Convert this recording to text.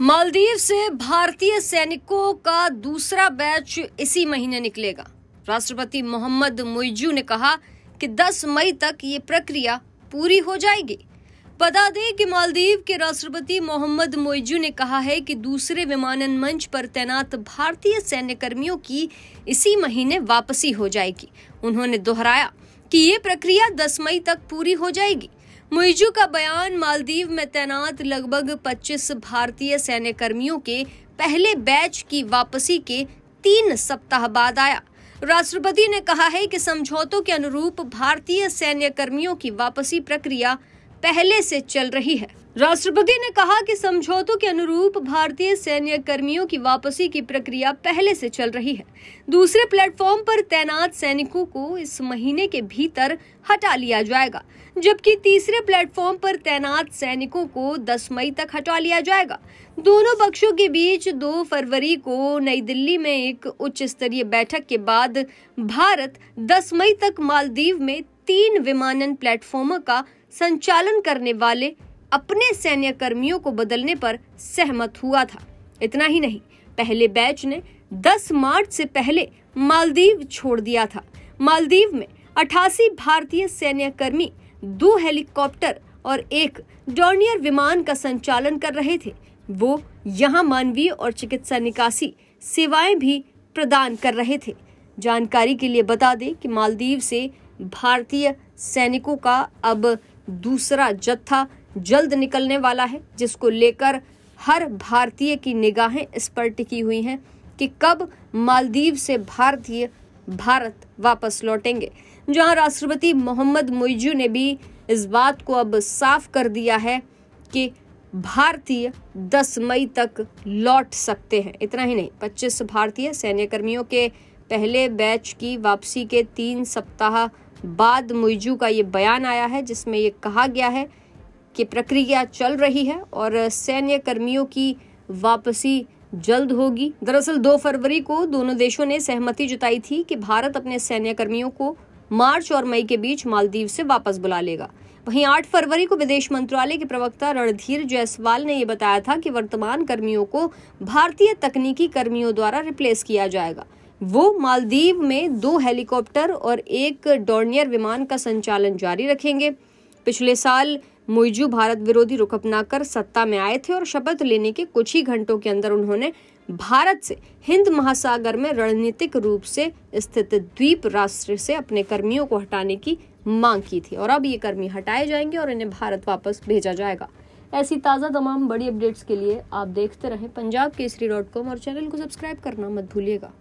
मालदीव से भारतीय सैनिकों का दूसरा बैच इसी महीने निकलेगा राष्ट्रपति मोहम्मद मुइजू ने कहा कि 10 मई तक ये प्रक्रिया पूरी हो जाएगी बता दें कि मालदीव के राष्ट्रपति मोहम्मद मोइजू ने कहा है कि दूसरे विमानन मंच पर तैनात भारतीय सैन्य कर्मियों की इसी महीने वापसी हो जाएगी उन्होंने दोहराया कि ये प्रक्रिया 10 मई तक पूरी हो जाएगी मुइजू का बयान मालदीव में तैनात लगभग 25 भारतीय सैन्य कर्मियों के पहले बैच की वापसी के तीन सप्ताह बाद आया राष्ट्रपति ने कहा है कि समझौतों के अनुरूप भारतीय सैन्य कर्मियों की वापसी प्रक्रिया पहले से चल रही है राष्ट्रपति ने कहा कि समझौतों के अनुरूप भारतीय सैन्य कर्मियों की वापसी की प्रक्रिया पहले से चल रही है दूसरे प्लेटफॉर्म पर तैनात सैनिकों को इस महीने के भीतर हटा लिया जाएगा जबकि तीसरे प्लेटफॉर्म पर तैनात सैनिकों को 10 मई तक हटा लिया जाएगा दोनों पक्षों के बीच 2 फरवरी को नई दिल्ली में एक उच्च स्तरीय बैठक के बाद भारत दस मई तक मालदीव में तीन विमानन प्लेटफॉर्मों का संचालन करने वाले अपने सैन्य कर्मियों को बदलने पर सहमत हुआ था इतना ही नहीं पहले बैच ने 10 मार्च से पहले मालदीव छोड़ दिया था मालदीव में 88 भारतीय सैन्य कर्मी दो हेलीकॉप्टर और एक डोर्नियर विमान का संचालन कर रहे थे वो यहाँ मानवीय और चिकित्सा निकासी सेवाएं भी प्रदान कर रहे थे जानकारी के लिए बता दें कि मालदीव से भारतीय सैनिकों का अब दूसरा जत्था जल्द निकलने वाला है जिसको लेकर हर भारतीय की निगाहें इस पर टिकी हुई हैं कि कब मालदीव से भारतीय भारत वापस लौटेंगे जहां राष्ट्रपति मोहम्मद मोइजू ने भी इस बात को अब साफ कर दिया है कि भारतीय 10 मई तक लौट सकते हैं इतना ही नहीं 25 भारतीय सैन्यकर्मियों के पहले बैच की वापसी के तीन सप्ताह बाद मुइजू का ये बयान आया है जिसमें ये कहा गया है कि प्रक्रिया चल रही है और सैन्य कर्मियों की वापसी जल्द होगी दरअसल 2 फरवरी को दोनों देशों ने सहमति जताई थी कि भारत अपने सैन्य कर्मियों को मार्च और मई के बीच मालदीव से वापस बुला लेगा वहीं 8 फरवरी को विदेश मंत्रालय के प्रवक्ता रणधीर जायसवाल ने यह बताया था कि वर्तमान कर्मियों को भारतीय तकनीकी कर्मियों द्वारा रिप्लेस किया जाएगा वो मालदीव में दो हेलीकॉप्टर और एक डोर्नियर विमान का संचालन जारी रखेंगे पिछले साल मुइजू भारत विरोधी रुख अपनाकर सत्ता में आए थे और शपथ लेने के कुछ ही घंटों के अंदर उन्होंने भारत से हिंद महासागर में रणनीतिक रूप से स्थित द्वीप राष्ट्र से अपने कर्मियों को हटाने की मांग की थी और अब ये कर्मी हटाए जाएंगे और इन्हें भारत वापस भेजा जाएगा ऐसी ताज़ा तमाम बड़ी अपडेट्स के लिए आप देखते रहें पंजाब केसरी डॉट कॉम और चैनल को सब्सक्राइब करना मत भूलिएगा